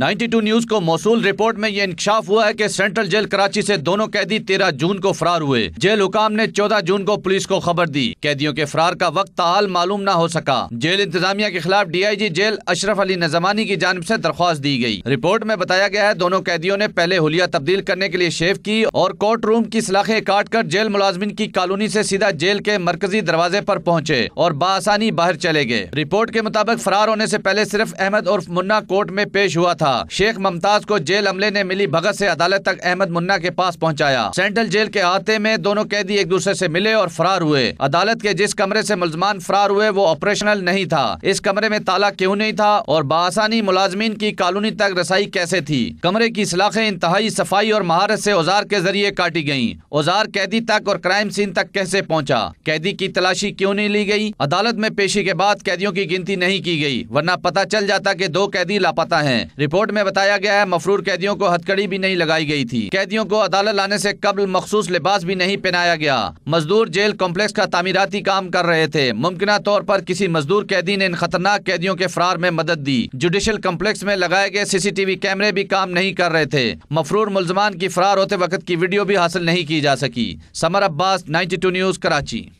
92 news को मौसूल report में ये इंकशाफ हुआ है कि सेंट्रल जेल कराची से दोनों कैदी 13 जून को फरार हुए जेल हुकाम ने 14 जून को पुलिस को खबर दी कैदियों के फरार का वक्त ताल मालूम न हो सका जेल इंतजामिया के खिलाफ डीआईजी जेल अशरफ अली नजमानी की जानब ऐसी दरख्वास्त दी गयी रिपोर्ट में बताया गया है दोनों कैदियों ने पहले हुलिया तब्दील करने के लिए शेव की और कोर्ट रूम की सलाखें काट कर जेल मुलाजमिन की कॉलोनी ऐसी सीधा जेल के मरकजी दरवाजे आरोप पहुँचे और बासानी बाहर चले गए रिपोर्ट के मुताबिक फरार होने ऐसी पहले सिर्फ अहमद उर्फ मुन्ना कोर्ट में पेश हुआ था था शेख ममताज को जेल अमले ने मिली भगत से अदालत तक अहमद मुन्ना के पास पहुंचाया सेंट्रल जेल के आते में दोनों कैदी एक दूसरे से मिले और फरार हुए अदालत के जिस कमरे से मुलजमान फरार हुए वो ऑपरेशनल नहीं था इस कमरे में ताला क्यूँ नहीं था और बासानी मुलाजमीन की कॉलोनी तक रसाई कैसे थी कमरे की सलाखें इंतहाई सफाई और महारत से औजार के जरिए काटी गयी औजार कैदी तक और क्राइम सीन तक कैसे पहुँचा कैदी की तलाशी क्यों नहीं ली गयी अदालत में पेशी के बाद कैदियों की गिनती नहीं की गयी वरना पता चल जाता की दो कैदी लापता है रिपोर्ट रिपोर्ट में बताया गया है मफरूर कैदियों को हथकड़ी भी नहीं लगाई गई थी कैदियों को अदालत लाने से कबल मखसूस लिबास भी नहीं पहनाया गया मजदूर जेल कॉम्प्लेक्स का तमीराती काम कर रहे थे मुमकिन तौर पर किसी मजदूर कैदी ने इन खतरनाक कैदियों के फरार में मदद दी जुडिशल कम्प्लेक्स में लगाए गए सीसीटीवी कैमरे भी काम नहीं कर रहे थे मफरूर मुलजमान की फरार होते वक्त की वीडियो भी हासिल नहीं की जा सकी समर अब्बास नाइन्टी न्यूज कराची